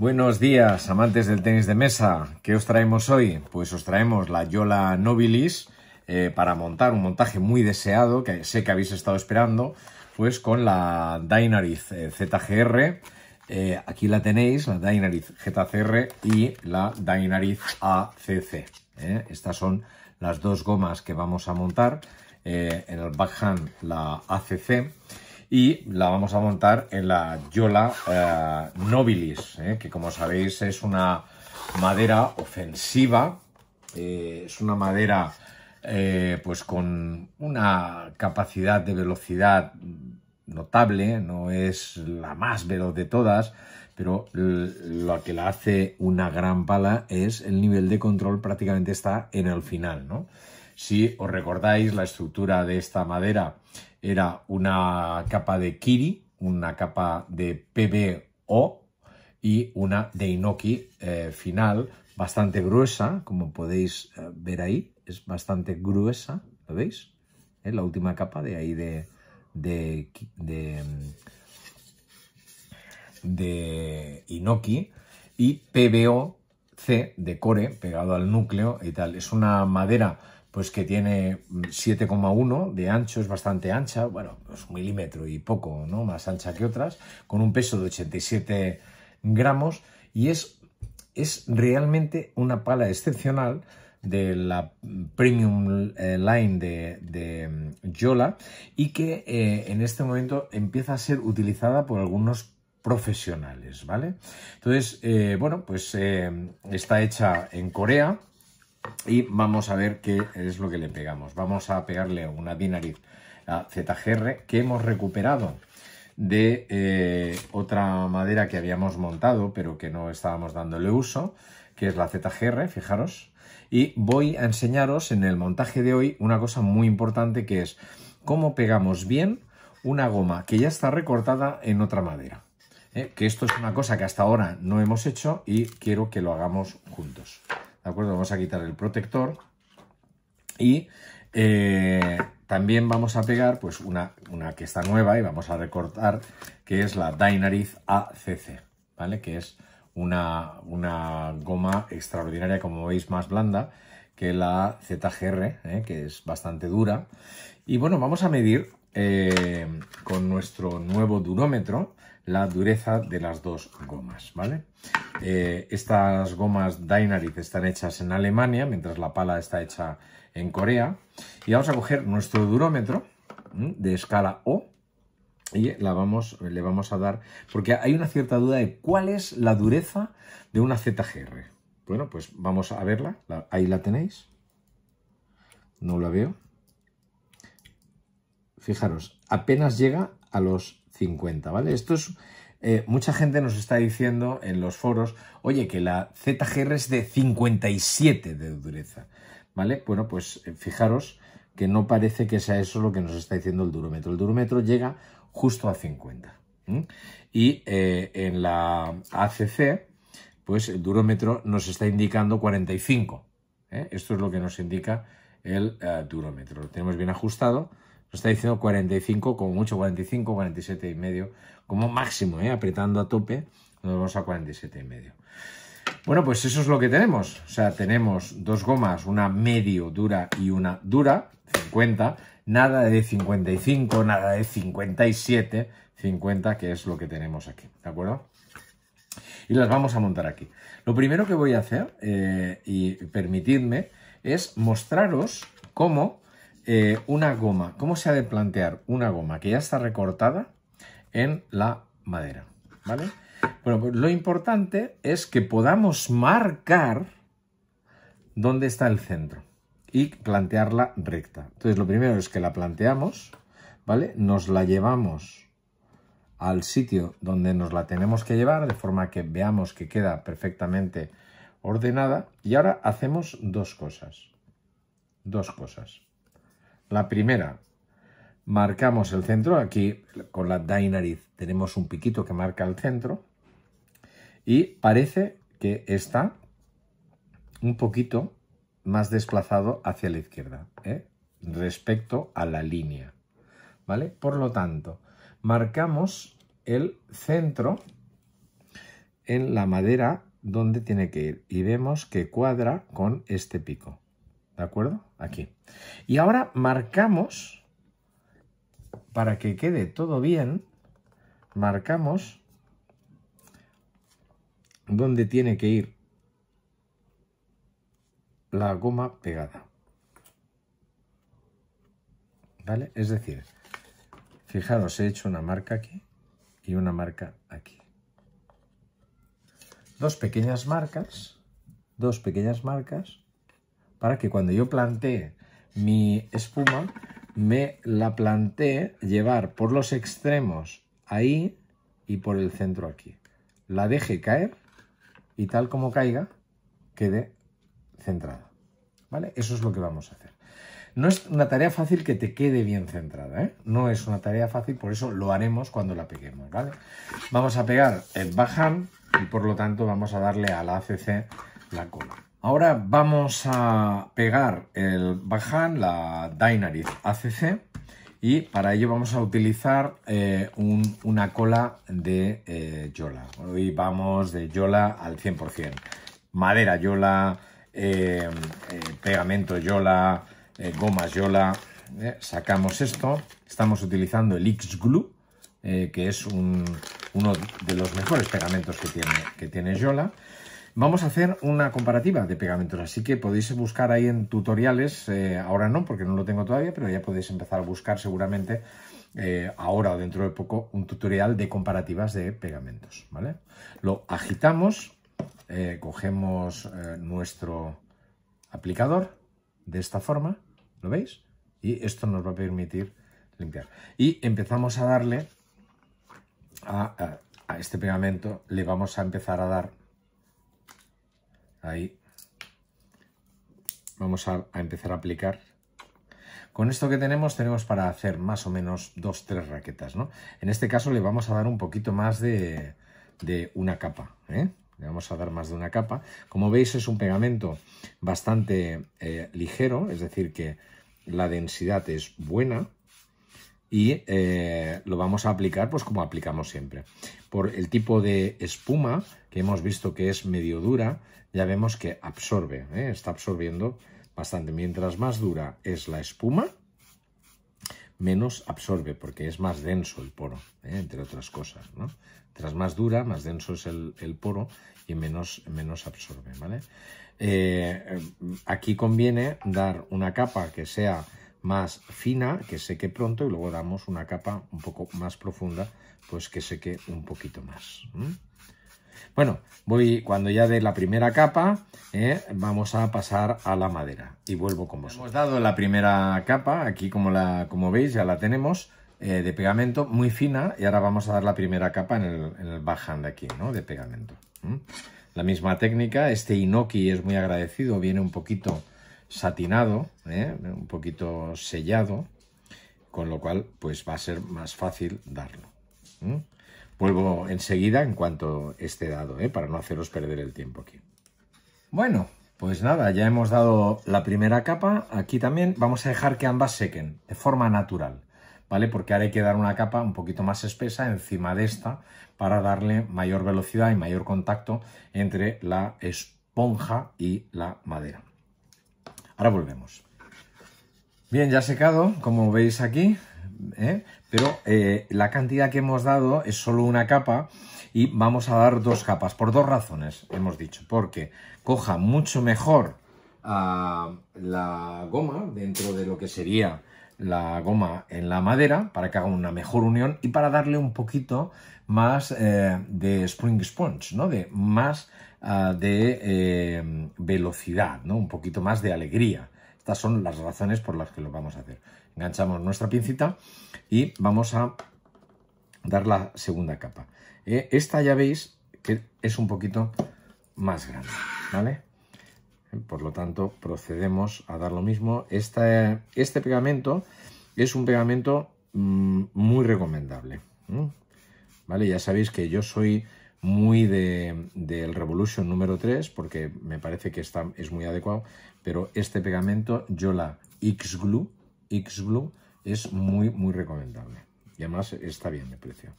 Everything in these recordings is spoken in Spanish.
Buenos días, amantes del tenis de mesa. ¿Qué os traemos hoy? Pues os traemos la Yola Nobilis eh, para montar un montaje muy deseado que sé que habéis estado esperando, pues con la Dynariz eh, ZGR. Eh, aquí la tenéis, la Dynariz ZCR y la Dynariz ACC. Estas son las dos gomas que vamos a montar. en el backhand la ACC y la vamos a montar en la Yola eh, Nobilis, eh, que como sabéis es una madera ofensiva, eh, es una madera pues con una capacidad de velocidad notable, no es la más veloz de todas, pero lo que la hace una gran pala es el nivel de control prácticamente está en el final, ¿no? Si os recordáis, la estructura de esta madera era una capa de kiri, una capa de PBO y una de inoki eh, final, bastante gruesa, como podéis eh, ver ahí, es bastante gruesa, ¿lo veis? ¿Eh? La última capa de ahí de, de, mm, de inoki y PBO C de core pegado al núcleo y tal. Es una madera pues que tiene 7,1 mm, de ancho, es bastante ancha, bueno, es pues un milímetro y poco, ¿no? Más ancha que otras, con un peso de 87 gramos y es, es realmente una pala excepcional de la Premium eh, Line de, mm, Yola y que eh, en este momento empieza a ser utilizada por algunos profesionales, ¿vale? Entonces, eh, bueno, pues está hecha en Corea, y vamos a ver qué es lo que le pegamos. Vamos a pegarle una Dinariz a ZGR que hemos recuperado de eh, otra madera que habíamos montado pero que no estábamos dándole uso, que es la ZGR, fijaros. Y voy a enseñaros en el montaje de hoy una cosa muy importante que es cómo pegamos bien una goma que ya está recortada en otra madera. ¿eh? Que esto es una cosa que hasta ahora no hemos hecho y quiero que lo hagamos juntos. ¿de acuerdo? Vamos a quitar el protector y eh, también vamos a pegar pues una, que está nueva y vamos a recortar, que es la Dynariz ACC, ¿vale? Que es una, goma extraordinaria, como veis, más blanda que la ZGR, ¿eh? que es bastante dura. Y bueno, vamos a medir eh, nuestro nuevo durómetro la dureza de las dos gomas, ¿vale? Eh, estas gomas Dynarit están hechas en Alemania, mientras la pala está hecha en Corea. Y vamos a coger nuestro durómetro de escala O y la vamos, le vamos a dar, porque hay una cierta duda de cuál es la dureza de una ZGR. Bueno, pues vamos a verla, ahí la tenéis. No la veo. Fijaros, apenas llega a los 50, ¿vale? Esto es... Eh, mucha gente nos está diciendo en los foros, oye, que la ZGR es de 57 de dureza, ¿vale? Bueno, pues eh, fijaros que no parece que sea eso lo que nos está diciendo el durómetro. El durómetro llega justo a 50. Y eh, en la ACC, pues el durómetro nos está indicando 45. Esto es lo que nos indica el durómetro. Lo tenemos bien ajustado lo está diciendo 45, como mucho 45, 47 y medio, como máximo, ¿eh? apretando a tope, nos vamos a 47 y medio. Bueno, pues eso es lo que tenemos. O sea, tenemos dos gomas, una medio dura y una dura, 50. Nada de 55, nada de 57, 50, que es lo que tenemos aquí, ¿de acuerdo? Y las vamos a montar aquí. Lo primero que voy a hacer, eh, y permitidme, es mostraros cómo eh, una goma. ¿Cómo se ha de plantear una goma que ya está recortada en la madera? ¿Vale? Bueno, pues lo importante es que podamos marcar dónde está el centro y plantearla recta. Entonces, lo primero es que la planteamos, ¿vale? Nos la llevamos al sitio donde nos la tenemos que llevar, de forma que veamos que queda perfectamente ordenada. Y ahora hacemos dos cosas. Dos cosas. La primera, marcamos el centro, aquí con la Dainariz tenemos un piquito que marca el centro y parece que está un poquito más desplazado hacia la izquierda ¿eh? respecto a la línea, ¿vale? Por lo tanto, marcamos el centro en la madera donde tiene que ir y vemos que cuadra con este pico. ¿De acuerdo? Aquí. Y ahora marcamos, para que quede todo bien, marcamos dónde tiene que ir la goma pegada. ¿Vale? Es decir, fijaros, he hecho una marca aquí y una marca aquí. Dos pequeñas marcas, dos pequeñas marcas para que cuando yo plantee mi espuma, me la plantee llevar por los extremos ahí y por el centro aquí. La deje caer y tal como caiga, quede centrada. ¿Vale? Eso es lo que vamos a hacer. No es una tarea fácil que te quede bien centrada, ¿eh? No es una tarea fácil, por eso lo haremos cuando la peguemos, ¿vale? Vamos a pegar el bajan y por lo tanto vamos a darle a la ACC la cola. Ahora vamos a pegar el Bajan, la Dynariz ACC, y para ello vamos a utilizar eh, una cola de eh, Yola. Hoy vamos de Yola al 100%. Madera Yola, eh, pegamento Yola, gomas Yola. sacamos esto. Estamos utilizando el X-Glue, que es uno de los mejores pegamentos que tiene, que tiene Yola. Vamos a hacer una comparativa de pegamentos, así que podéis buscar ahí en tutoriales, eh, ahora no porque no lo tengo todavía, pero ya podéis empezar a buscar seguramente eh, ahora o dentro de poco un tutorial de comparativas de pegamentos, ¿vale? Lo agitamos, eh, cogemos nuestro aplicador de esta forma, ¿lo veis? Y esto nos va a permitir limpiar. Y empezamos a darle a este pegamento, le vamos a empezar a dar Ahí. Vamos a, empezar a aplicar. Con esto que tenemos, tenemos para hacer más o menos dos, tres raquetas, ¿no? En este caso le vamos a dar un poquito más de, una capa, ¿eh? Le vamos a dar más de una capa. Como veis, es un pegamento bastante eh, ligero, es decir, que la densidad es buena, y eh, lo vamos a aplicar pues como aplicamos siempre. Por el tipo de espuma que hemos visto que es medio dura, ya vemos que absorbe, ¿eh? está absorbiendo bastante. Mientras más dura es la espuma, menos absorbe porque es más denso el poro, ¿eh? entre otras cosas. ¿no? Tras más dura, más denso es el, el poro y menos, menos absorbe. ¿vale? aquí conviene dar una capa que sea más fina que seque pronto y luego damos una capa un poco más profunda pues que seque un poquito más. Bueno, voy cuando ya de la primera capa, eh, vamos a pasar a la madera y vuelvo como vosotros. Hemos dado la primera capa, aquí como, la, como veis ya la tenemos, eh, de pegamento muy fina y ahora vamos a dar la primera capa en el, en de aquí, ¿no? De pegamento. La misma técnica, este inoki es muy agradecido, viene un poquito satinado, ¿eh? un poquito sellado, con lo cual pues va a ser más fácil darlo. Vuelvo enseguida en cuanto esté dado, ¿eh? para no haceros perder el tiempo aquí. Bueno, pues nada, ya hemos dado la primera capa. Aquí también vamos a dejar que ambas sequen de forma natural, ¿vale? Porque ahora hay que dar una capa un poquito más espesa encima de esta para darle mayor velocidad y mayor contacto entre la esponja y la madera. Ahora volvemos. Bien, ya secado, como veis aquí, ¿eh? pero eh, la cantidad que hemos dado es solo una capa y vamos a dar dos capas, por dos razones, hemos dicho. Porque coja mucho mejor ah, la goma dentro de lo que sería la goma en la madera para que haga una mejor unión y para darle un poquito más eh, de spring sponge, ¿no? De más Ah, de eh, velocidad, ¿no? un poquito más de alegría. Estas son las razones por las que lo vamos a hacer. Enganchamos nuestra pincita y vamos a dar la segunda capa. Eh, esta ya veis que es un poquito más grande, ¿vale? Por lo tanto, procedemos a dar lo mismo. Este, este pegamento es un pegamento mm, muy recomendable. ¿Vale? Ya sabéis que yo soy muy del Revolution número 3, porque me parece que está, es muy adecuado, pero este pegamento Yola X-Glue X -Glue, es muy, muy recomendable. Y además está bien de precio.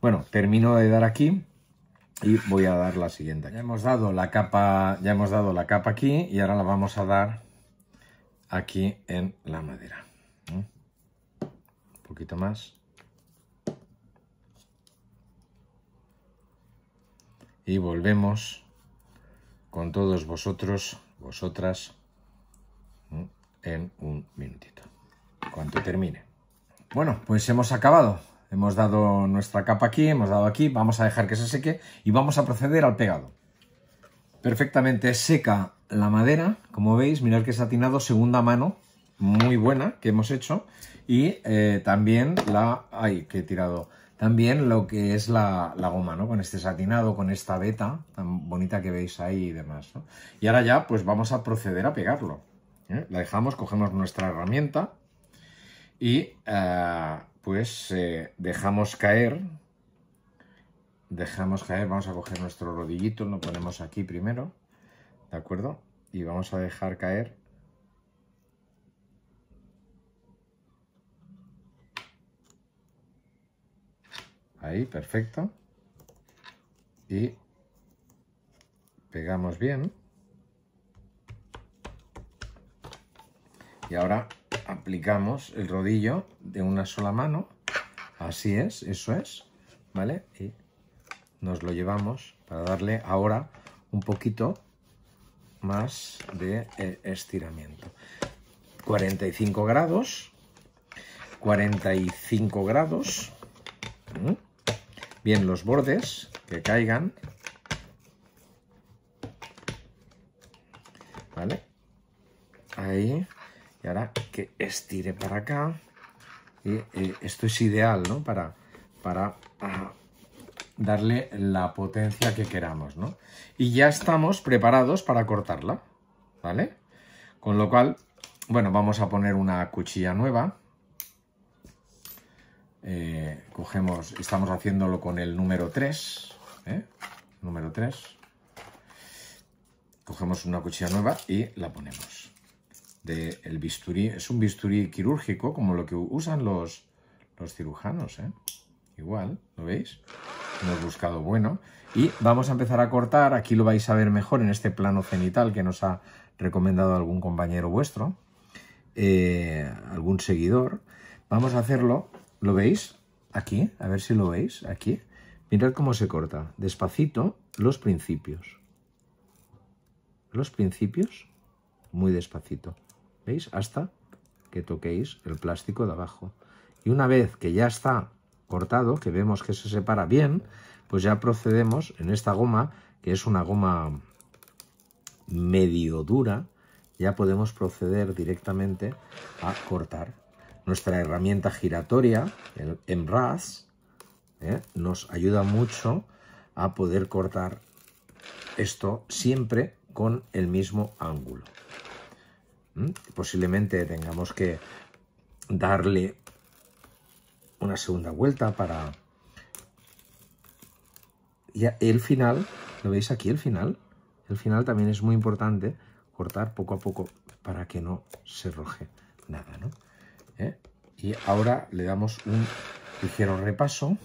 Bueno, termino de dar aquí y voy a dar la siguiente. Ya hemos dado la capa, ya hemos dado la capa aquí y ahora la vamos a dar aquí en la madera. Un poquito más. y volvemos con todos vosotros, vosotras, en un minutito, cuando termine. Bueno, pues hemos acabado. Hemos dado nuestra capa aquí, hemos dado aquí, vamos a dejar que se seque y vamos a proceder al pegado. Perfectamente seca la madera, como veis, mirad que satinado segunda mano, muy buena, que hemos hecho. Y eh, también la... hay que he tirado! También lo que es la, goma, ¿no? Con este satinado, con esta beta tan bonita que veis ahí y demás, ¿no? Y ahora ya, pues vamos a proceder a pegarlo. ¿eh? La dejamos, cogemos nuestra herramienta y eh, pues eh, dejamos caer, dejamos caer, vamos a coger nuestro rodillito, lo ponemos aquí primero, ¿de acuerdo? Y vamos a dejar caer Ahí, perfecto. Y pegamos bien. Y ahora aplicamos el rodillo de una sola mano. Así es, eso es. ¿Vale? Y nos lo llevamos para darle ahora un poquito más de eh, estiramiento. 45 grados. 45 grados bien los bordes, que caigan. ¿Vale? Ahí. Y ahora que estire para acá. Y, eh, esto es ideal, ¿no? Para, para ah, darle la potencia que queramos, ¿no? Y ya estamos preparados para cortarla, ¿vale? Con lo cual, bueno, vamos a poner una cuchilla nueva. Eh, cogemos, estamos haciéndolo con el número 3, ¿eh? número 3, cogemos una cuchilla nueva y la ponemos. De el bisturí, es un bisturí quirúrgico como lo que usan los, los cirujanos, ¿eh? igual, ¿lo veis? Hemos buscado bueno. Y vamos a empezar a cortar, aquí lo vais a ver mejor en este plano cenital que nos ha recomendado algún compañero vuestro, algún seguidor. Vamos a hacerlo ¿Lo veis? Aquí, a ver si lo veis, aquí. Mirad cómo se corta. Despacito los principios. Los principios, muy despacito. ¿Veis? Hasta que toquéis el plástico de abajo. Y una vez que ya está cortado, que vemos que se separa bien, pues ya procedemos en esta goma, que es una goma medio dura, ya podemos proceder directamente a cortar nuestra herramienta giratoria, el MRAS, ¿eh? nos ayuda mucho a poder cortar esto siempre con el mismo ángulo. ¿Mm? Posiblemente tengamos que darle una segunda vuelta para... Y el final, ¿lo veis aquí el final? El final también es muy importante cortar poco a poco para que no se roje nada, ¿no? ¿eh? Y ahora le damos un ligero repaso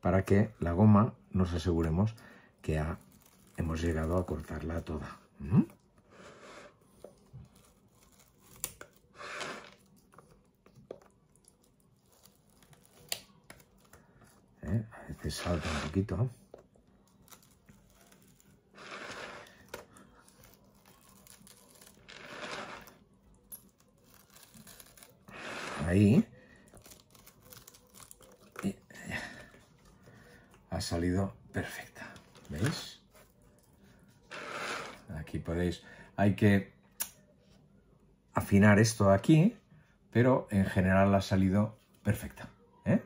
para que la goma nos aseguremos que hemos llegado a cortarla toda. ¿Mm? ¿Eh? A veces salta un poquito. que afinar esto aquí, pero en general ha salido perfecta. ¿eh?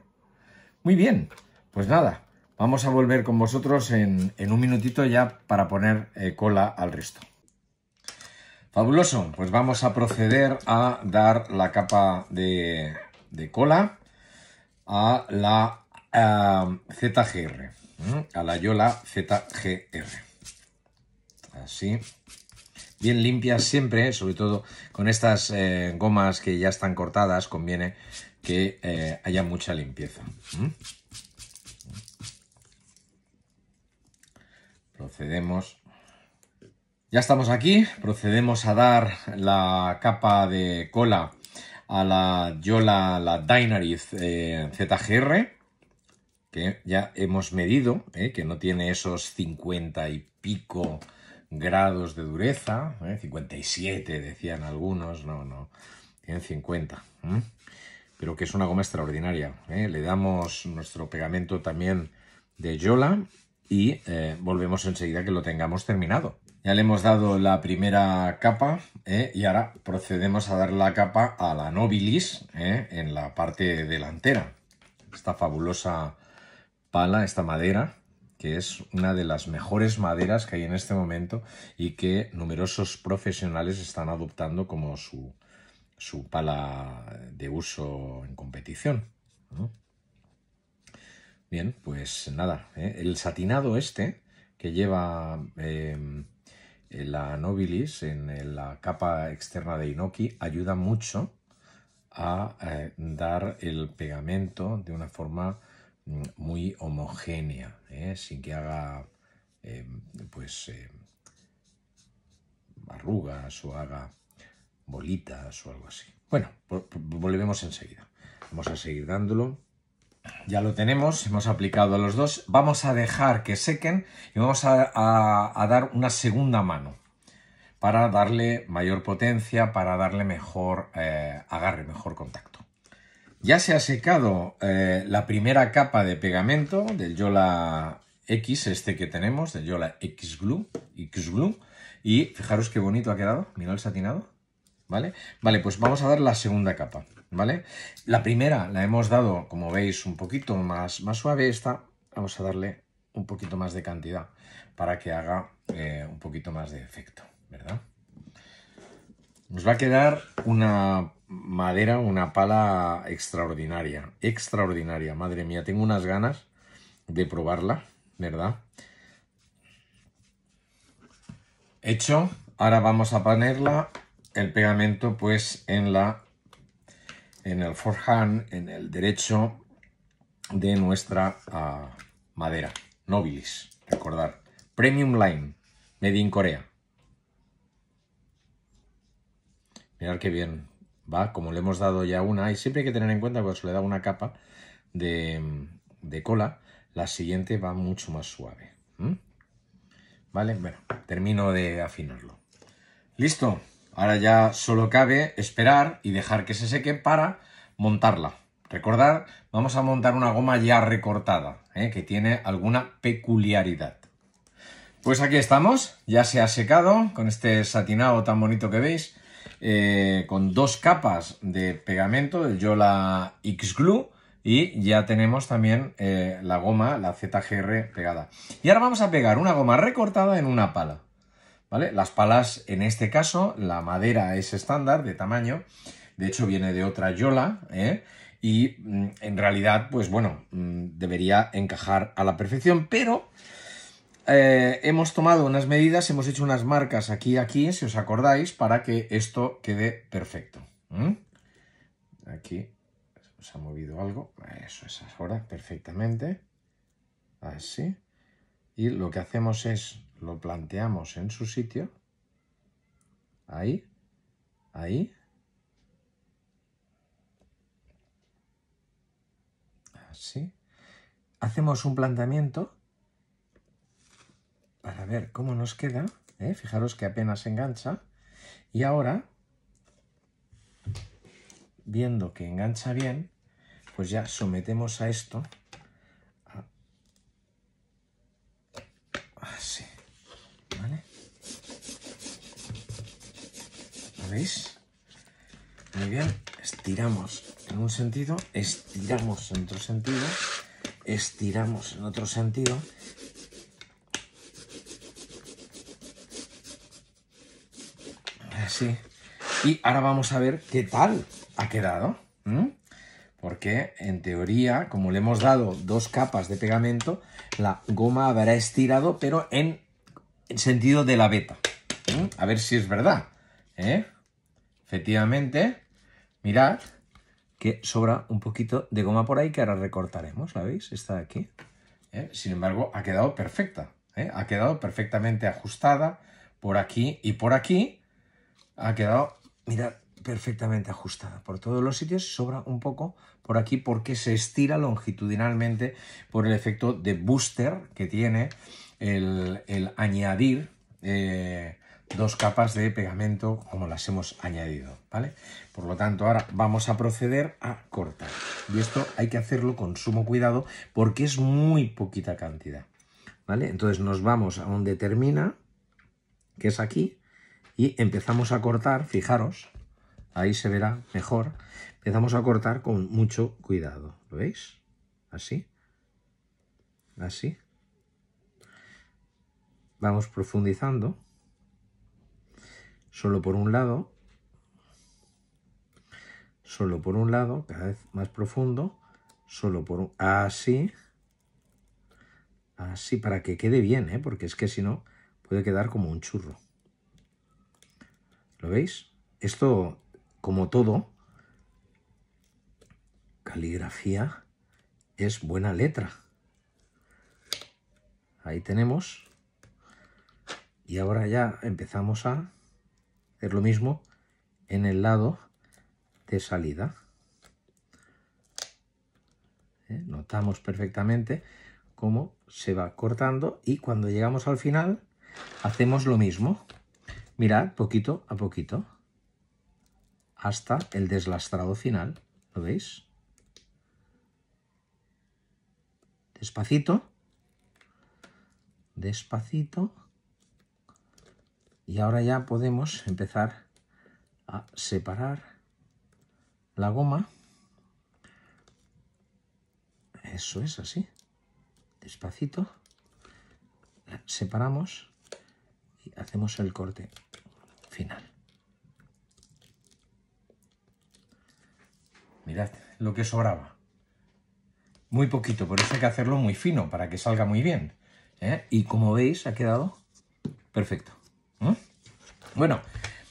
Muy bien, pues nada, vamos a volver con vosotros en, un minutito ya para poner eh, cola al resto. Fabuloso, pues vamos a proceder a dar la capa de, cola a la eh, ZGR, a la Yola ZGR. Así bien limpias siempre, sobre todo con estas eh, gomas que ya están cortadas, conviene que eh, haya mucha limpieza. Procedemos. Ya estamos aquí, procedemos a dar la capa de cola a la Yola, la Dynaris eh, ZGR, que ya hemos medido, que no tiene esos 50 y pico grados de dureza, 57 ¿eh? decían algunos, no, no, tienen 50, pero que es una goma extraordinaria. ¿eh? Le damos nuestro pegamento también de Yola y eh, volvemos enseguida que lo tengamos terminado. Ya le hemos dado la primera capa y ahora procedemos a dar la capa a la Nobilis en la parte delantera. Esta fabulosa pala, esta madera, que es una de las mejores maderas que hay en este momento y que numerosos profesionales están adoptando como su, pala de uso en competición. Bien, pues nada, ¿eh? el satinado este que lleva em, la Nobilis en la capa externa de Inoki ayuda mucho a eh, dar el pegamento de una forma muy homogénea, ¿eh? sin que haga eh, pues eh, arrugas o haga bolitas o algo así. Bueno, volvemos enseguida. Vamos a seguir dándolo. Ya lo tenemos, hemos aplicado a los dos. Vamos a dejar que sequen y vamos a dar una segunda mano para darle mayor potencia, para darle mejor agarre, mejor contacto. Ya se ha secado eh, la primera capa de pegamento del Yola X, este que tenemos, del Yola X Glue, X Y fijaros qué bonito ha quedado, mirad el satinado, ¿vale? Vale, pues vamos a dar la segunda capa, ¿vale? La primera la hemos dado, como veis, un poquito más, más suave, esta vamos a darle un poquito más de cantidad para que haga eh, un poquito más de efecto, ¿verdad? Nos va a quedar una madera, una pala extraordinaria, extraordinaria, madre mía, tengo unas ganas de probarla, ¿verdad? Hecho, ahora vamos a ponerla, el pegamento pues en la, en el forehand, en el derecho de nuestra ah, madera, Nobilis, recordar, Premium Line, Made in Corea. Mirad qué bien, ¿va? Como le hemos dado ya una, y siempre hay que tener en cuenta que pues, cuando se le da una capa de, cola, la siguiente va mucho más suave. ¿Vale? Bueno, termino de afinarlo. Listo. Ahora ya solo cabe esperar y dejar que se seque para montarla. Recordar, vamos a montar una goma ya recortada, ¿eh? que tiene alguna peculiaridad. Pues aquí estamos, ya se ha secado con este satinado tan bonito que veis. Eh, con dos capas de pegamento, el Yola X Glue, y ya tenemos también eh, la goma, la ZGR pegada. Y ahora vamos a pegar una goma recortada en una pala. ¿Vale? Las palas, en este caso, la madera es estándar de tamaño, de hecho viene de otra Yola, ¿eh? y mm, en realidad, pues bueno, mm, debería encajar a la perfección, pero eh, hemos tomado unas medidas, hemos hecho unas marcas aquí y aquí, si os acordáis, para que esto quede perfecto. Aquí se ha movido algo, eso es ahora perfectamente, así. Y lo que hacemos es, lo planteamos en su sitio, ahí, ahí, así. Hacemos un planteamiento para pues, ver cómo nos queda. ¿Eh? Fijaros que apenas engancha. Y ahora, viendo que engancha bien, pues ya sometemos a esto. Así. Ah, ¿Vale? ¿Lo veis? Muy bien. Estiramos en un sentido, estiramos en otro sentido, estiramos en otro sentido Pues sí. Y ahora vamos a ver qué tal ha quedado. Porque en teoría, como le hemos dado dos capas de pegamento, la goma habrá estirado, pero en sentido de la beta. A ver si es verdad. ¿eh? Efectivamente, mirad que sobra un poquito de goma por ahí que ahora recortaremos, ¿la veis? Está aquí. ¿eh? Sin embargo, ha quedado perfecta. ¿eh? Ha quedado perfectamente ajustada por aquí y por aquí ha quedado, mirad, perfectamente ajustada por todos los sitios, sobra un poco por aquí porque se estira longitudinalmente por el efecto de booster que tiene el, añadir eh, dos capas de pegamento como las hemos añadido, ¿vale? Por lo tanto, ahora vamos a proceder a cortar. Y esto hay que hacerlo con sumo cuidado porque es muy poquita cantidad, ¿vale? Entonces nos vamos a donde termina, que es aquí, y empezamos a cortar, fijaros, ahí se verá mejor, empezamos a cortar con mucho cuidado, ¿lo veis? Así, así. Vamos profundizando, solo por un lado, solo por un lado, cada vez más profundo, solo por un... así, así, para que quede bien, ¿eh? porque es que si no puede quedar como un churro. ¿Lo veis? Esto, como todo, caligrafía es buena letra. Ahí tenemos. Y ahora ya empezamos a hacer lo mismo en el lado de salida. ¿Eh? Notamos perfectamente cómo se va cortando y cuando llegamos al final hacemos lo mismo. Mirad, poquito a poquito, hasta el deslastrado final. ¿Lo veis? Despacito. Despacito. Y ahora ya podemos empezar a separar la goma. Eso es así. Despacito. separamos y hacemos el corte final. Mirad lo que sobraba. Muy poquito, por eso hay que hacerlo muy fino para que salga muy bien. ¿eh? Y como veis, ha quedado perfecto. ¿eh? Bueno,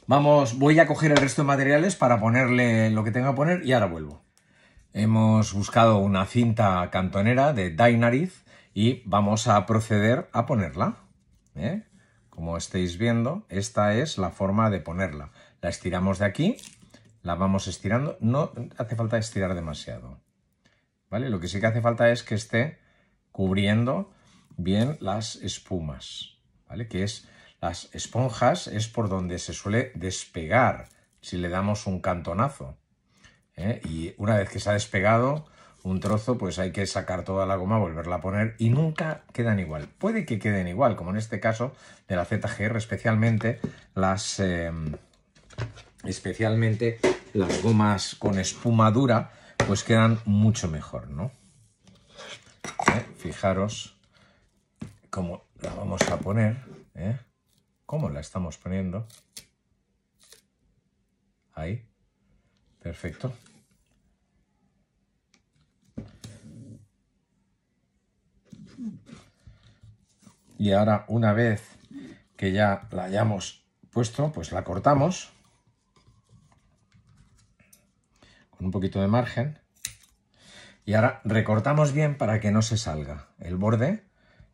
vamos, voy a coger el resto de materiales para ponerle lo que tenga que poner y ahora vuelvo. Hemos buscado una cinta cantonera de Dainariz y vamos a proceder a ponerla. ¿eh? Como estáis viendo, esta es la forma de ponerla. La estiramos de aquí, la vamos estirando. No hace falta estirar demasiado. ¿Vale? Lo que sí que hace falta es que esté cubriendo bien las espumas, ¿vale? Que es las esponjas es por donde se suele despegar si le damos un cantonazo. ¿eh? Y una vez que se ha despegado, un trozo, pues hay que sacar toda la goma, volverla a poner y nunca quedan igual. Puede que queden igual, como en este caso de la ZGR, especialmente las, eh, especialmente las gomas con espuma dura, pues quedan mucho mejor, ¿no? Eh, fijaros cómo la vamos a poner, ¿eh? cómo la estamos poniendo. Ahí, perfecto. y ahora una vez que ya la hayamos puesto, pues la cortamos con un poquito de margen y ahora recortamos bien para que no se salga el borde,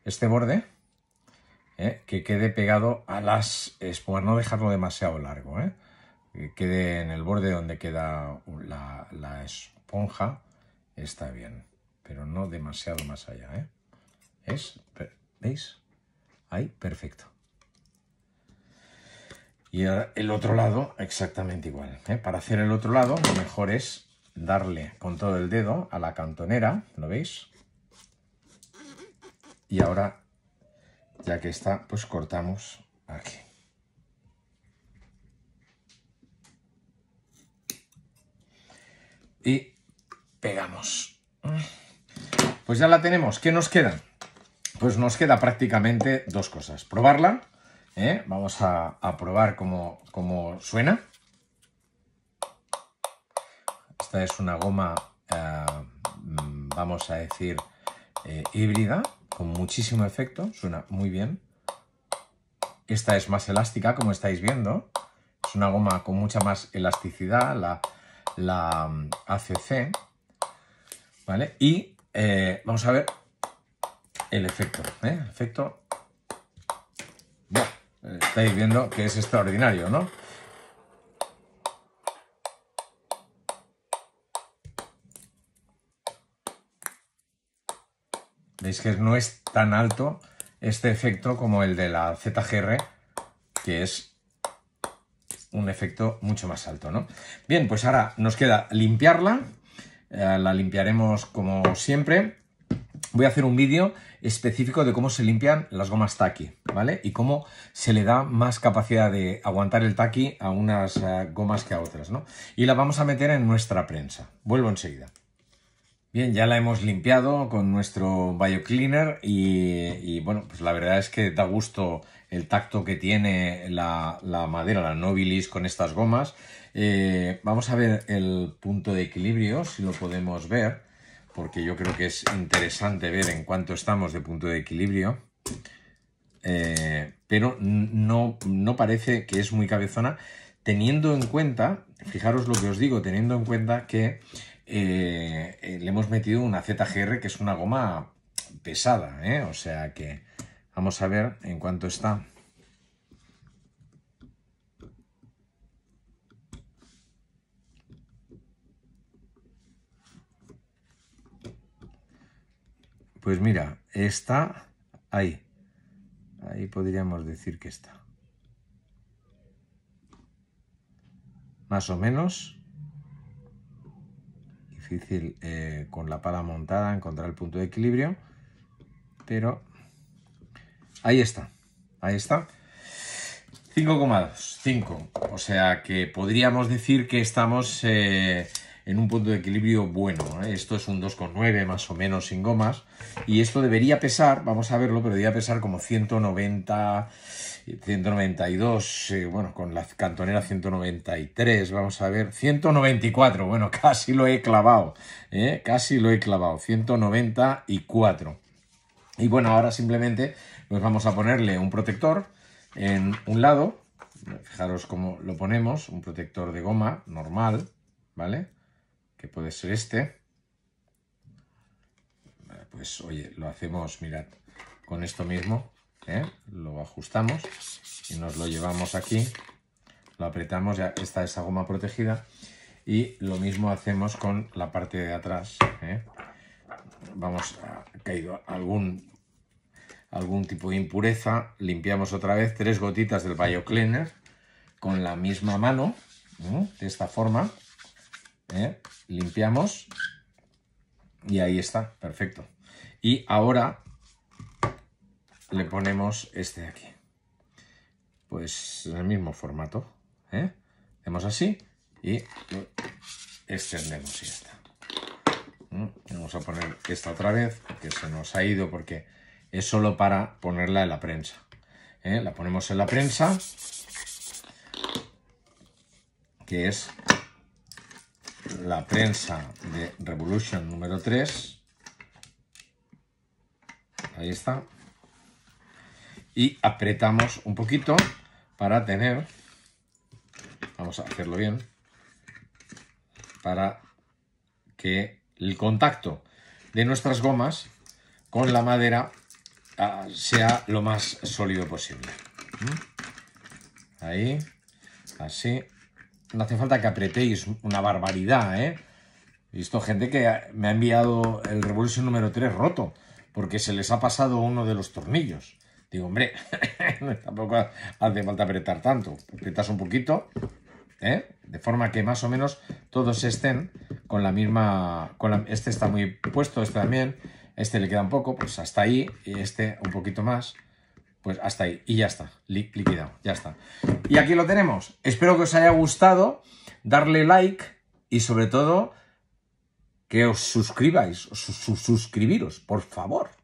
este borde, ¿eh? que quede pegado a las esponjas, no dejarlo demasiado largo, ¿eh? que quede en el borde donde queda la, esponja, está bien, pero no demasiado más allá. ¿eh? Es, ¿Veis? Ahí, perfecto. Y ahora el otro lado exactamente igual. ¿eh? Para hacer el otro lado lo mejor es darle con todo el dedo a la cantonera, ¿lo veis? Y ahora, ya que está, pues cortamos aquí. Y pegamos. Pues ya la tenemos. ¿Qué nos quedan? pues nos queda prácticamente dos cosas. Probarla, ¿eh? vamos a, probar cómo, suena. Esta es una goma, eh, mm, vamos a decir, eh, híbrida, con muchísimo efecto, suena muy bien. Esta es más elástica, como estáis viendo. Es una goma con mucha más elasticidad, la, la mm, ACC. ¿Vale? Y vamos a ver el efecto. ¿eh? efecto... estáis viendo que es extraordinario, ¿no? Veis que no es tan alto este efecto como el de la ZGR, que es un efecto mucho más alto, ¿no? Bien, pues ahora nos queda limpiarla. Eh, la limpiaremos como siempre voy a hacer un vídeo específico de cómo se limpian las gomas Taki, ¿vale? Y cómo se le da más capacidad de aguantar el Taki a unas eh, gomas que a otras, ¿no? Y la vamos a meter en nuestra prensa. Vuelvo enseguida. Bien, ya la hemos limpiado con nuestro BioCleaner y, bueno, pues la verdad es que da gusto el tacto que tiene la, madera, la Nobilis con estas gomas. Eh, vamos a ver el punto de equilibrio, si lo podemos ver porque yo creo que es interesante ver en cuánto estamos de punto de equilibrio. Eh, pero no, no parece que es muy cabezona, teniendo en cuenta, fijaros lo que os digo, teniendo en cuenta que eh, eh, le hemos metido una ZGR que es una goma pesada, o sea que vamos a ver en cuánto está. Pues mira, está ahí. Ahí podríamos decir que está. Más o menos. Difícil eh, con la pala montada encontrar el punto de equilibrio. Pero ahí está. Ahí está. 5,2. 5. O sea que podríamos decir que estamos... Eh, en un punto de equilibrio bueno. ¿eh? Esto es un 2,9 más o menos sin gomas. Y esto debería pesar, vamos a verlo, pero debería pesar como 190, 192, eh, bueno, con la cantonera 193, vamos a ver, 194, bueno, casi lo he clavado, ¿eh? casi lo he clavado, 194. Y bueno, ahora simplemente nos pues vamos a ponerle un protector en un lado, fijaros cómo lo ponemos, un protector de goma normal, ¿vale? que puede ser este. Pues oye, lo hacemos, mirad, con esto mismo, ¿eh? lo ajustamos y nos lo llevamos aquí, lo apretamos, ya está esa goma protegida y lo mismo hacemos con la parte de atrás. ¿eh? Vamos, ha caído algún, algún tipo de impureza, limpiamos otra vez tres gotitas del Biocleaner Cleaner con la misma mano, ¿eh? de esta forma, ¿eh? limpiamos y ahí está, perfecto. Y ahora le ponemos este de aquí. Pues en el mismo formato. ¿eh? Hacemos así y extendemos y está. Mm, vamos a poner esta otra vez, que se nos ha ido porque es solo para ponerla en la prensa. ¿eh? La ponemos en la prensa, que es la prensa de Revolution número 3. Ahí está. Y apretamos un poquito para tener, vamos a hacerlo bien, para que el contacto de nuestras gomas con la madera ah, sea lo más sólido posible. ¿Mm? Ahí, así, no hace falta que apretéis una barbaridad, ¿eh? He visto gente que me ha enviado el revolución número 3 roto, porque se les ha pasado uno de los tornillos. Digo, hombre, tampoco hace falta apretar tanto. Apretas un poquito, ¿eh? De forma que más o menos todos estén con la misma... Con este está muy puesto, este también. Este le queda un poco, pues hasta ahí. Y este un poquito más. Pues hasta ahí. Y ya está. Liquidado. Ya está. Y aquí lo tenemos. Espero que os haya gustado. Darle like y sobre todo que os suscribáis. Sus suscribiros, por favor.